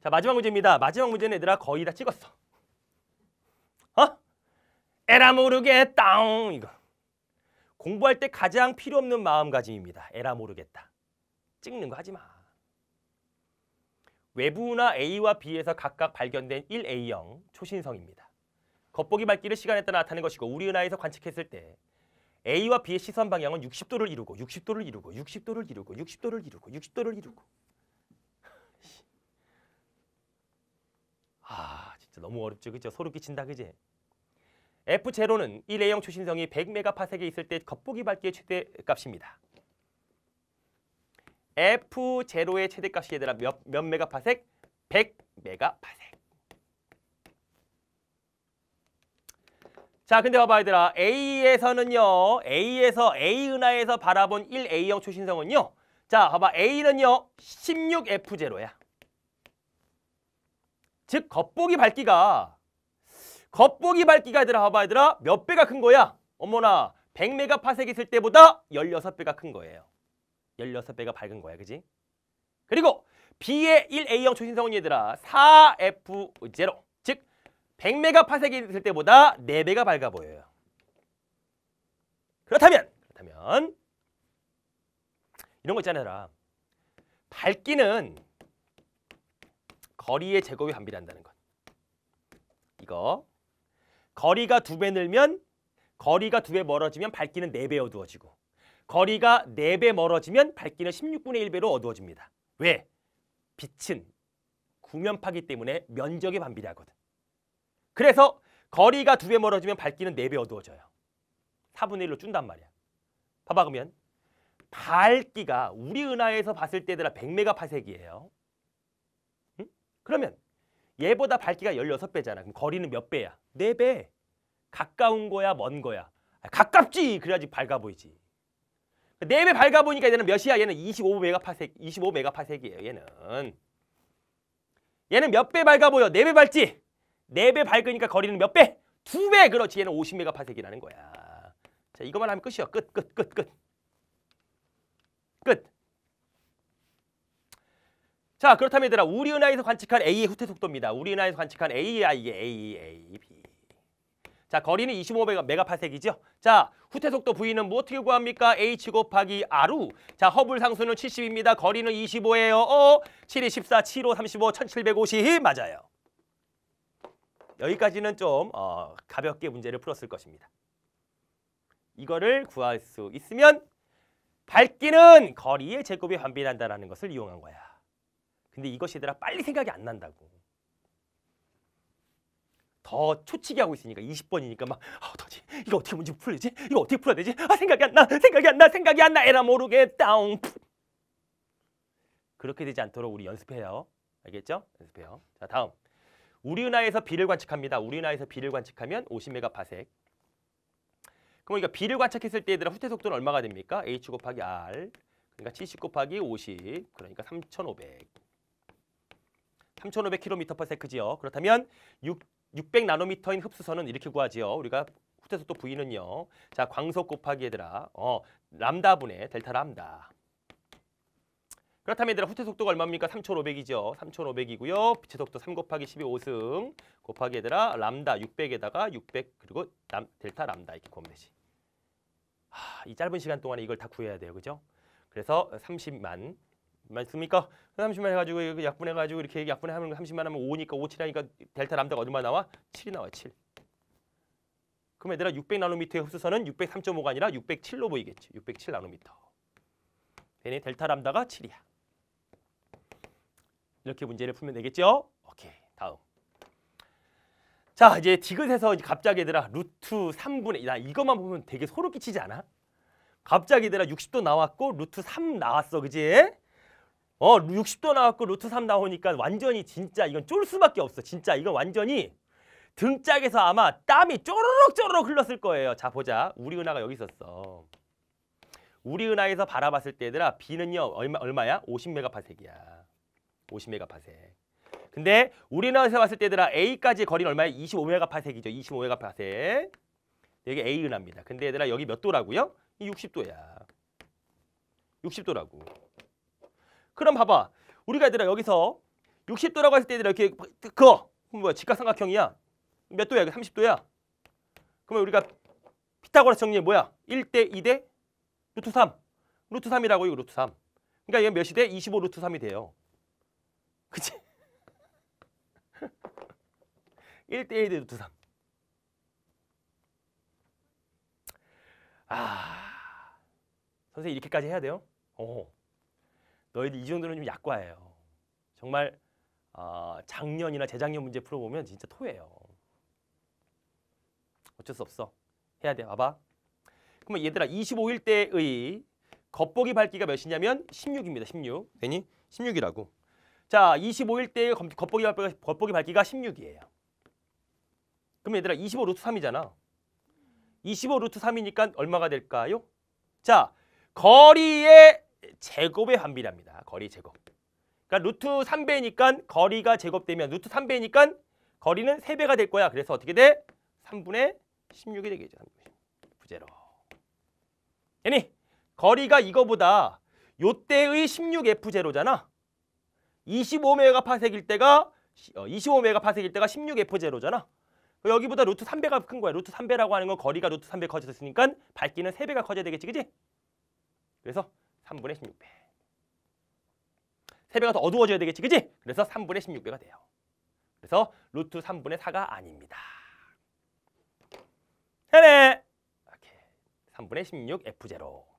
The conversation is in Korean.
자 마지막 문제입니다. 마지막 문제는 얘들아 거의 다 찍었어. 어? 에라 모르겠다 이거. 공부할 때 가장 필요 없는 마음가짐입니다. 에라 모르겠다. 찍는 거 하지 마. 외부나 A와 B에서 각각 발견된 1A형 초신성입니다. 겉보기 밝기를 시간에 따라 나타낸 것이고 우리 은하에서 관측했을 때 A와 B의 시선 방향은 60도를 이루고 60도를 이루고 60도를 이루고 60도를 이루고 60도를 이루고 진짜 너무 어렵죠. 그죠? 소름 끼친다. 그지? F0는 이 레형 초신성이 100메가파섹에 있을 때 겉보기 밝기의 최대값입니다. F0의 최대값이 얘들아 몇, 몇 메가파섹? 100메가파섹. 자, 근데 봐봐 얘들아. A에서는요. A에서 A 은하에서 바라본 1A형 초신성은요 자, 봐봐. A는요. 16F0야. 즉 겉보기 밝기가 겉보기 밝기가 얘들아 봐봐 얘들아 몇 배가 큰 거야? 어머나 100메가파섹 있을 때보다 16배가 큰 거예요. 16배가 밝은 거야. 그지? 그리고 B의 1A형 초신성은 얘들아 4F0 즉 100메가파섹이 있을 때보다 4배가 밝아 보여요. 그렇다면 그렇다면 이런 거 있잖아. 얘들아. 밝기는 거리의 제곱이 반비례한다는 것. 이거. 거리가 두배 늘면 거리가 두배 멀어지면 밝기는 네배 어두워지고 거리가 네배 멀어지면 밝기는 16분의 1배로 어두워집니다. 왜? 빛은 구면파기 때문에 면적에 반비례하거든. 그래서 거리가 두배 멀어지면 밝기는 네배 어두워져요. 4분의 1로 준단 말이야. 봐봐 그러면 밝기가 우리 은하에서 봤을 때들아 100메가파색이에요. 그러면 얘보다 밝기가 16배잖아. 그럼 거리는 몇 배야? 4배. 가까운 거야, 먼 거야? 아, 가깝지. 그래야지 밝아 보이지. 4배 밝아 보니까 얘는 몇이야? 얘는 25메가파색, 25메가파색이에요. 얘는. 얘는 몇 배 밝아 보여? 4배 밝지? 4배 밝으니까 거리는 몇 배? 2배! 그렇지. 얘는 50메가파색이라는 거야. 자, 이것만 하면 끝이야. 끝, 끝, 끝, 끝. 끝. 자 그렇다면 얘들아 우리은하에서 관측한 A의 후퇴 속도입니다. 우리은하에서 관측한 a 아 이게 A, e, A, e, B. 자 거리는 25메가파색이죠. 자 후퇴 속도 V는 뭐 어떻게 구합니까? H 곱하기 R우. 자 허블 상수는 70입니다. 거리는 25예요. 어, 7이 14, 7, 5, 35, 1750 맞아요. 여기까지는 좀 어, 가볍게 문제를 풀었을 것입니다. 이거를 구할 수 있으면 밝기는 거리의 제곱이 반비난다라는 것을 이용한 거야. 근데 이것이 얘들아 빨리 생각이 안 난다고. 더 초치기 하고 있으니까 20번이니까 막 아, 어떡하지? 이거 어떻게 문제 풀리지? 이거 어떻게 풀어야 되지? 아 생각이 안 나. 생각이 안 나. 생각이 안 나. 에라 모르겠다. 그렇게 되지 않도록 우리 연습해요. 알겠죠? 연습해요. 자, 다음. 우리 은하에서 비를 관측합니다. 우리 은하에서 비를 관측하면 5 0메가파섹 그럼 우리가 비를 관측했을 때 얘들아 후퇴 속도는 얼마가 됩니까? h 곱하기 r. 그러니까 70 곱하기 50. 그러니까 3500. 3,500km/s지요. 그렇다면 6, 600나노미터인 흡수선은 이렇게 구하지요. 우리가 후퇴속도 부위는요 자, 광속 곱하기 얘들아. 어, 람다분의 델타 람다. 그렇다면 얘들아 후퇴속도가 얼마입니까? 3,500이죠. 3,500이고요. 빛의 속도 3 곱하기 15승 곱하기 얘들아 람다 600에다가 600 그리고 람, 델타 람다 이렇게 구하면 되지. 하, 이 짧은 시간 동안에 이걸 다 구해야 돼요. 그죠? 그래서 30만 맞습니까? 30만 해가지고 약분해가지고 이렇게 약분하면 30만 하면 5니까 5, 7하니까 델타 람다가 얼마 나와? 7이 나와 7. 그럼 얘들아 600나노미터의 흡수선은 603.5가 아니라 607로 보이겠지. 607나노미터. 얘네 델타 람다가 7이야. 이렇게 문제를 풀면 되겠죠? 오케이, 다음. 자, 이제 디귿에서 이제 갑자기 얘들아 루트 3분의 나 이것만 보면 되게 소름 끼치지 않아? 갑자기 얘들아 60도 나왔고 루트 3 나왔어, 그지? 어 60도 나왔고 루트 3 나오니까 완전히 진짜 이건 쫄 수밖에 없어. 진짜 이건 완전히 등짝에서 아마 땀이 쪼르륵 쪼르륵 흘렀을 거예요. 자 보자. 우리 은하가 여기 있었어. 우리 은하에서 바라봤을 때 얘들아 비는요 얼마, 얼마야? 50메가파색이야. 50메가파색. 근데 우리 은하에서 봤을 때 얘들아 A까지 거리는 얼마야? 25메가파색이죠. 25메가파색. 여기 A 은하입니다. 근데 얘들아 여기 몇 도라고요? 60도야. 60도라고. 그럼 봐봐. 우리가 얘들아 여기서 60도라고 했을 때 얘들아 이렇게 그거 뭐야 직각삼각형이야. 몇 도야? 30도야. 그러면 우리가 피타고라스 정리 에 뭐야? 1대 2대 루트 3. 루트 3이라고 이거 루트 3. 그러니까 이게 몇이 돼? 25 루트 3이 돼요. 그치? 1대 1대 루트 3. 아, 선생님 이렇게까지 해야 돼요? 어. 너희들 이 정도는 좀 약과예요. 정말 어, 작년이나 재작년 문제 풀어보면 진짜 토해요 어쩔 수 없어. 해야 돼. 봐봐. 그러면 얘들아 25일 때의 겉보기 밝기가 몇이냐면 16입니다. 16. 되니? 16이라고. 자, 25일 때의 겉보기, 밝기가, 겉보기 밝기가 16이에요. 그럼 얘들아 25 루트 3이잖아. 25 루트 3이니까 얼마가 될까요? 자, 거리의 제곱의 반비례니다 거리 제곱. 그러니까 루트 3배니까 거리가 제곱되면 루트 3배니까 거리는 3배가될 거야. 그래서 어떻게 돼? 3분의1 6이 되겠죠. 부제로. 아니 거리가 이거보다 요때의 16F0잖아. 25메가파색일 때가 25메가파색일 어, 때가 16F0잖아. 여기보다 루트 3배가 큰 거야. 루트 3배라고 하는 건 거리가 루트 3배 커졌으니까 밝기는 3배가 커져야 되겠지, 그지? 그래서 3분의 16배. 3배가 더 어두워져야 되겠지, 그지? 그래서 3분의 16배가 돼요. 그래서 루트 3분의 4가 아닙니다. 해네! 이렇게 3분의 16 F0.